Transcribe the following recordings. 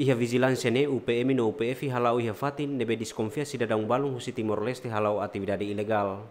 Iha vigilancia ne UPM no UPF halau iha fatin nebe diskonfiasi dadang balung husi Timor Leste halau atividade ilegal.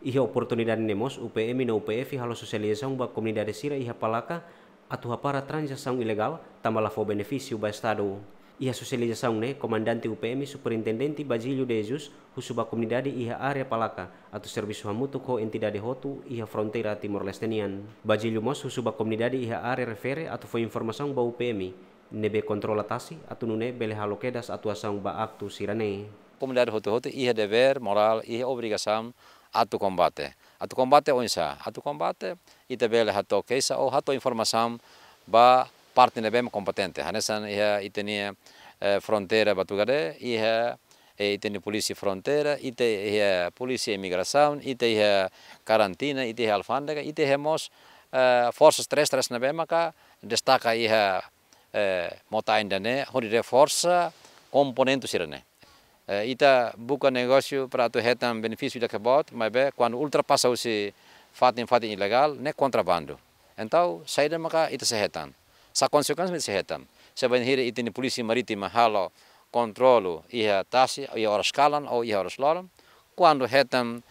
Iha oportunidade nemos UPM no UPF halau sosialisasi ba komunidade sira iha palaka atau hapara transaksi ilegal tambala fo beneficio ba Estado. Iha sosialisasi ne komandante UPM superintendente Bajilio de Jesus husuba komunidade iha area palaka atau servisu hamutu ko entidade hotu iha frontera Timor Leste nian. Basilio mos husu husuba komunidade iha area refere atau fo informasi ba UPM nebe kontrola tasi nune bele halokedas asang baak tu sirane. Comunidade hoto-hoto ia dever moral ia obrigação atu kombate, Atu kombate onsa, atu kombate ita bele hato keisa ou hato informação ba parte nebe competente. Hanesan ia itenia eh, fronteira batugare ia e ite polisi frontera, ite ia polisi imigrasaun, ite ia karantina, ite ia alfandega, ite ia mos uh, forces terrestres na bemaka, destaca ia えー、もたいんでね、ほりでフォーサコンポネントしらね。Eh, eh, ita buka negosiu para tu hetan benefisiu da kebot, mas be ultra ultrapassa si fatin fatin ilegal, ne Entau Então, saída maka ita sehetan. Sa konsekuensi ita sehetan. Se ben hiri ita ni polisi marítima halo kontrolu iha tasi, ia oras kalan iha ia horas lolan, quando hetan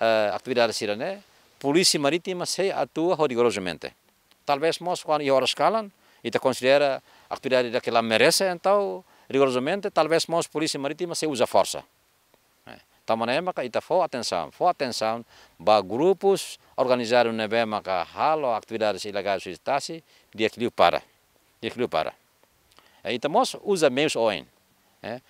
uh, eh, atividade sira polisi polícia se atua rigorosamente. Talvez mos kuan ia oras kalan, e te considera a atividade que ela merece, então, rigorosamente, talvez nós, Polícia Marítima, se usa força. Então, ka ita for atenção, for atenção ba grupos organizaram nebe maka halo atividades ilegais estasi de kliu para. de kliu para. É, e então, ita usa meios oin. É?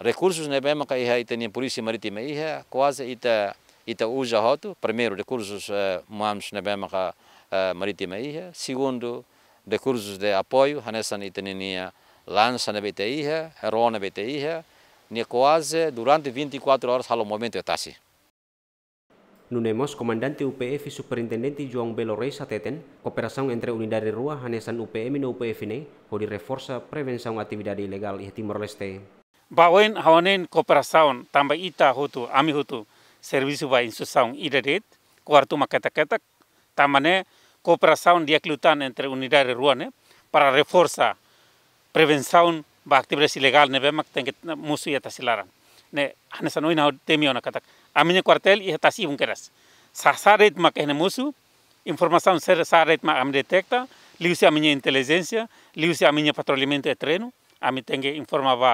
Recursos nebe maka iha ita nem polícia marítima iha é, quase ita ita usa hoto primeiro recursos uh, humanos nebe a uh, marítima iha, é. segundo de cursos de apoio, Hanesan Itanenia lança na BTI, Heron na BTI, quase durante 24 e horas ao momento e tasi. Nunemos, comandante UPF y superintendente João Belo Reis ateten, cooperação entre unidade rua Hanesan UPM e UPF ne, hori reforça prevenção atividade ilegal e Timor-Leste. Bawen hawanen cooperação tamba ita hutu, ami hutu, serviço ba instrução idadet, quarto makata ketak tamane Cooperación de entre unidade ruane para reforçar prevenção ba atividade ilegal nebe mak tenget musu yata silaran ne hanesa noina temio na katak amine quartel e tasi bunkeras sasaret mak ene musu información ser saret mak am detecta liuse a mi inteligencia, liuse a mi patrulhamento de terreno a mim tengo informaba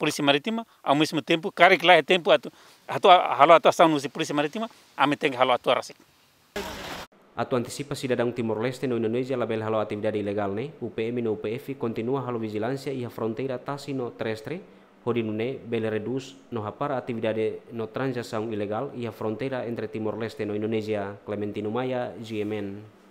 polícia marítima ao mesmo tempo cara que lá é tempo a tu a tu halo atuação nos polícia marítima a mim tenho halo atuar assim atu antisipasi dadang Timor Leste no Indonesia label halo atividade ilegal ne, UPM no UPF continua halo vigilansia e frontera tasi no terrestre, Rodinune bel reduz no hapar atividade no transação ilegal e frontera entre Timor Leste no Indonesia, Clementino Maya, GMN.